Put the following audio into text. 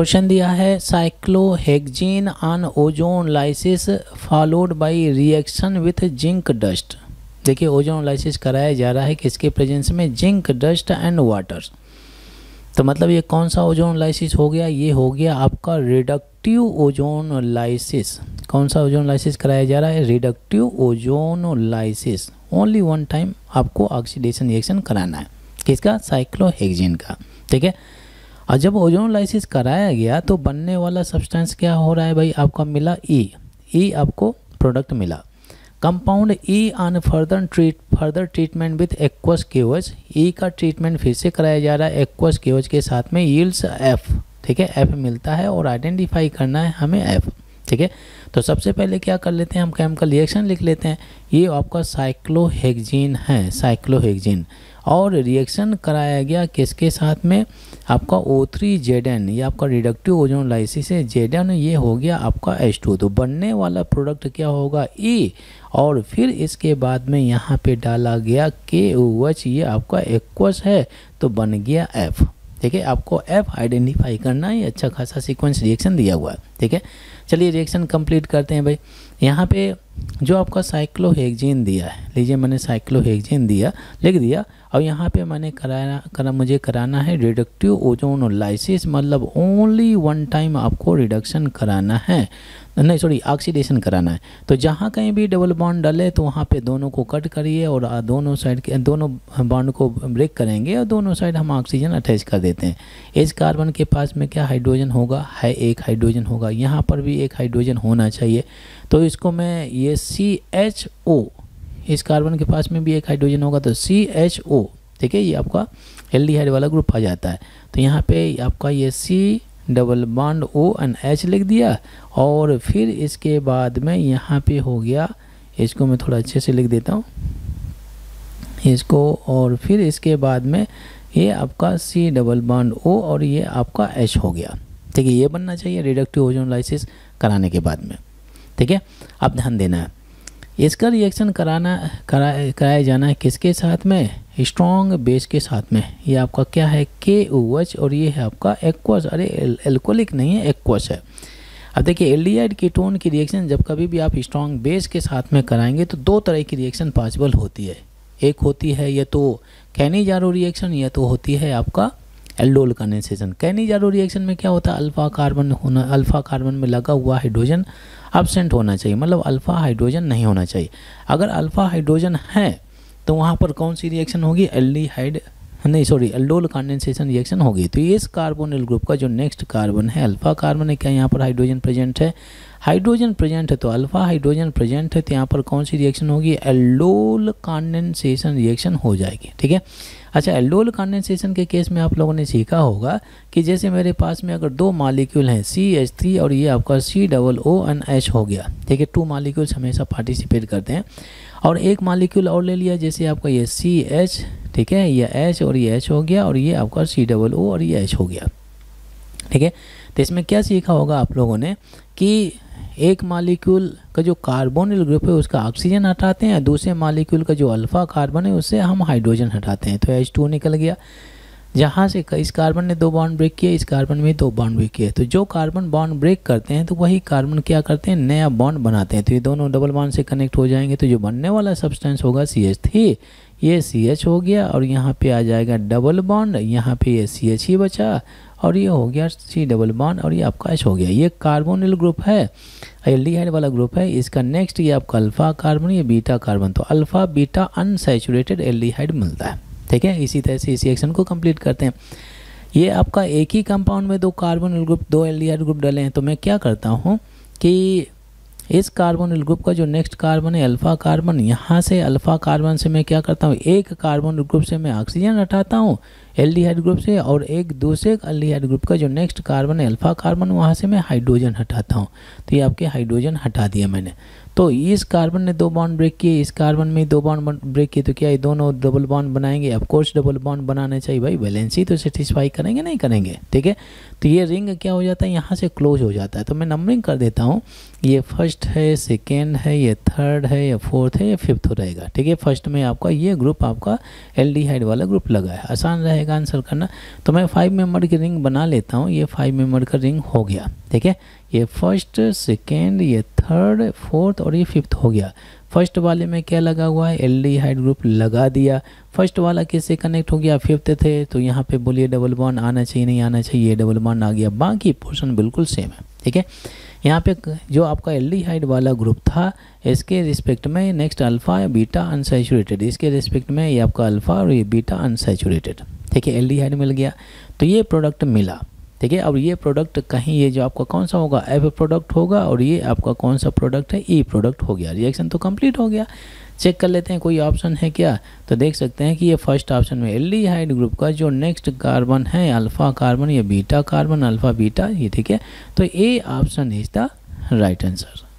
Question दिया है cyclohexene on ozonolysis followed by reaction with zinc dust देखिए ozonolysis कराया जा रहा है किसके प्रेजेंस में जिंक डस्ट एंड वाटर तो मतलब ये कौन सा ओजोन लाइसिस हो गया ये हो गया आपका रिडक्टिव ओजोन लाइसिस कौन सा ओजोन लाइसिस कराया जा रहा है reductive ozonolysis only one time आपको ऑक्सीडेशन रिएक्शन कराना है किसका साइक्लोहेक्जीन का ठीक है और जब ओजोनोलाइसिस कराया गया तो बनने वाला सब्सटेंस क्या हो रहा है भाई आपका मिला ई e. ई e आपको प्रोडक्ट मिला compound E on further treat further treatment with aqueous क्यूज ई का ट्रीटमेंट फिर से कराया जा रहा है एक्वस केवच के साथ में यील्स एफ ठीक है एफ मिलता है और आइडेंटिफाई करना है हमें एफ़ ठीक है तो सबसे पहले क्या कर लेते हैं हम केमिकल रिएक्शन लिख लेते हैं ये आपका साइक्लोहेगजीन है साइक्लोहेगजीन और रिएक्शन कराया गया किसके साथ में आपका ओ थ्री जेड एन ये आपका रिडक्टिव ओजोन लाइसिस है जेड एन ये हो गया आपका एच टू तो बनने वाला प्रोडक्ट क्या होगा ई e। और फिर इसके बाद में यहाँ पे डाला गया के ओ एच ये आपका एक्वस है तो बन गया एफ ठीक है आपको एफ आइडेंटिफाई करना ही अच्छा खासा सीक्वेंस रिएक्शन दिया हुआ है ठीक है चलिए रिएक्शन कंप्लीट करते हैं भाई यहाँ पे जो आपका साइक्लोहेक्जेन दिया है लीजिए मैंने साइक्लोहेक्जेन दिया लिख दिया और यहाँ पे मैंने कराना करा मुझे कराना है रिडक्टिव ओजोन लाइसिस मतलब ओनली वन टाइम आपको रिडक्शन कराना है नहीं सॉरी ऑक्सीडेशन कराना है तो जहाँ कहीं भी डबल बॉन्ड डले तो वहाँ पे दोनों को कट करिए और दोनों साइड के दोनों बॉन्ड को ब्रेक करेंगे और दोनों साइड हम ऑक्सीजन अटैच कर देते हैं इस कार्बन के पास में क्या हाइड्रोजन होगा है एक हाइड्रोजन होगा होगा यहाँ पर भी एक हाइड्रोजन होना चाहिए तो इसको मैं ये सी एच ओ इस कार्बन के पास में भी एक हाइड्रोजन होगा तो सी एच ओ ठीक है ये आपका हाइड वाला ग्रुप आ जाता है तो यहाँ पे आपका ये C double bond O and H लिख दिया और फिर इसके बाद में यहाँ पे हो गया इसको मैं थोड़ा अच्छे से लिख देता हूँ इसको और फिर इसके बाद में ये आपका सी डबल बॉन्ड ओ और ये आपका एच हो गया बोलते कि ये बनना चाहिए रिडक्टिव ओजोन लाइसिस कराने के बाद में ठीक है अब ध्यान देना है इसका रिएक्शन कराना करा कराया जाना है किसके साथ में स्ट्रॉन्ग बेस के साथ में ये आपका क्या है के ओवच और ये है आपका एक्वस अरे एल्कोलिक नहीं है एक्वस है अब देखिए एल्डिहाइड कीटोन की रिएक्शन जब कभी भी आप स्ट्रॉन्ग बेस के साथ में कराएंगे तो दो तरह की रिएक्शन पॉसिबल होती है एक होती है या तो जारो रिएक्शन या तो होती है आपका एल्डोल कंडेंसेशन कैनिजारो रिएक्शन में क्या होता है अल्फा कार्बन होना अल्फा कार्बन में लगा हुआ हाइड्रोजन एबसेंट होना चाहिए मतलब अल्फा हाइड्रोजन नहीं होना चाहिए अगर अल्फा हाइड्रोजन है तो वहाँ पर कौन सी रिएक्शन होगी एल्डिहाइड नहीं सॉरी एल्डोल कंडेंसेशन रिएक्शन होगी तो ये इस कार्बोनिल ग्रुप का जो नेक्स्ट कार्बन है अल्फा कार्बन है क्या यहाँ पर हाइड्रोजन प्रेजेंट है हाइड्रोजन प्रेजेंट है तो अल्फा हाइड्रोजन प्रेजेंट है तो यहाँ पर कौन सी रिएक्शन होगी एल्डोल कॉन्डेंसेशन रिएक्शन हो जाएगी ठीक है अच्छा एल्डोल कॉन्डेंसेशन के केस में आप लोगों ने सीखा होगा कि जैसे मेरे पास में अगर दो मालिक्यूल हैं सी एच थ्री और ये आपका C double O N H हो गया ठीक है टू मालिक्यूल्स हमेशा पार्टिसिपेट करते हैं और एक मालिक्यूल और ले लिया जैसे आपका ये सी एच ठीक है ये एच और ये एच हो गया और ये आपका सी डबल ओ और ये एच हो गया ठीक है तो इसमें क्या सीखा होगा आप लोगों ने कि एक मालिक्यूल का जो कार्बोनिल ग्रुप है उसका ऑक्सीजन हटाते हैं दूसरे मालिक्यूल का जो अल्फ़ा कार्बन है उससे हम हाइड्रोजन हटाते हैं तो एच टू निकल गया जहाँ से इस कार्बन ने दो बॉन्ड ब्रेक किया इस कार्बन में दो बॉन्ड ब्रेक किया तो जो कार्बन बॉन्ड ब्रेक करते हैं तो वही कार्बन क्या करते हैं नया बॉन्ड बनाते हैं तो ये दोनों डबल बॉन्ड से कनेक्ट हो जाएंगे तो जो बनने वाला सब्सटेंस होगा सी एच थ्री ये सी एच हो गया और यहाँ पे आ जाएगा डबल बॉन्ड यहाँ पे ये सी एच ही बचा और ये हो गया सी डबल बॉन और ये आपका एच हो गया ये कार्बोनिल ग्रुप है एल्डिहाइड वाला ग्रुप है इसका नेक्स्ट ये आपका अल्फ़ा कार्बन या बीटा कार्बन तो अल्फ़ा बीटा अनसेचुरेटेड एल्डिहाइड मिलता है ठीक है इसी तरह से इस एक्शन को कंप्लीट करते हैं ये आपका एक ही कंपाउंड में दो कार्बोनिल ग्रुप दो एल्डिहाइड ग्रुप डले हैं तो मैं क्या करता हूँ कि इस कार्बोनिल ग्रुप का जो नेक्स्ट कार्बन है अल्फ़ा कार्बन यहाँ से अल्फ़ा कार्बन से मैं क्या करता हूँ एक कार्बोनिल ग्रुप से मैं ऑक्सीजन हटाता हूँ एल्डिहाइड ग्रुप से और एक दूसरे एल्डिहाइड ग्रुप का जो नेक्स्ट कार्बन अल्फा कार्बन वहाँ से मैं हाइड्रोजन हटाता हूँ तो ये आपके हाइड्रोजन हटा दिया मैंने तो इस कार्बन ने दो बॉन्ड ब्रेक किए इस कार्बन में दो बॉन्ड ब्रेक किए तो क्या ये दोनों डबल बॉन्ड बनाएंगे ऑफकोर्स डबल बॉन्ड बनाने चाहिए भाई बैलेंसी तो सेटिस्फाई करेंगे नहीं करेंगे ठीक है तो ये रिंग क्या हो जाता है यहाँ से क्लोज हो जाता है तो मैं नंबरिंग कर देता हूँ ये फर्स्ट है सेकेंड है ये थर्ड है या फोर्थ है या फिफ्थ रहेगा ठीक है फर्स्ट में आपका ये ग्रुप आपका एल वाला ग्रुप लगा है आसान रहेगा का आंसर करना तो मैं फाइव मेम्बर की रिंग बना लेता हूँ ये फाइव मेम्बर का रिंग हो गया ठीक है ये फर्स्ट सेकेंड ये थर्ड फोर्थ और ये फिफ्थ हो गया फर्स्ट वाले में क्या लगा हुआ है एल डी ग्रुप लगा दिया फर्स्ट वाला किससे कनेक्ट हो गया फिफ्थ थे तो यहाँ पे बोलिए डबल बॉन्ड आना चाहिए नहीं आना चाहिए ये डबल बॉन्ड आ गया बाकी पोर्शन बिल्कुल सेम है ठीक है यहाँ पे जो आपका एल हाइड वाला ग्रुप था इसके रिस्पेक्ट में नेक्स्ट अल्फ़ा बीटा अनसेचुरेटेड इसके रिस्पेक्ट में ये आपका अल्फ़ा और ये बीटा अनसेचुरेटेड ठीक है एल्डिहाइड मिल गया तो ये प्रोडक्ट मिला ठीक है अब ये प्रोडक्ट कहीं ये जो आपका कौन सा होगा एफ प्रोडक्ट होगा और ये आपका कौन सा प्रोडक्ट है ई e प्रोडक्ट हो गया रिएक्शन तो कंप्लीट हो गया चेक कर लेते हैं कोई ऑप्शन है क्या तो देख सकते हैं कि ये फर्स्ट ऑप्शन में एल्डिहाइड ग्रुप का जो नेक्स्ट कार्बन है अल्फ़ा कार्बन या बीटा कार्बन अल्फ़ा बीटा ये ठीक है तो A option is the right answer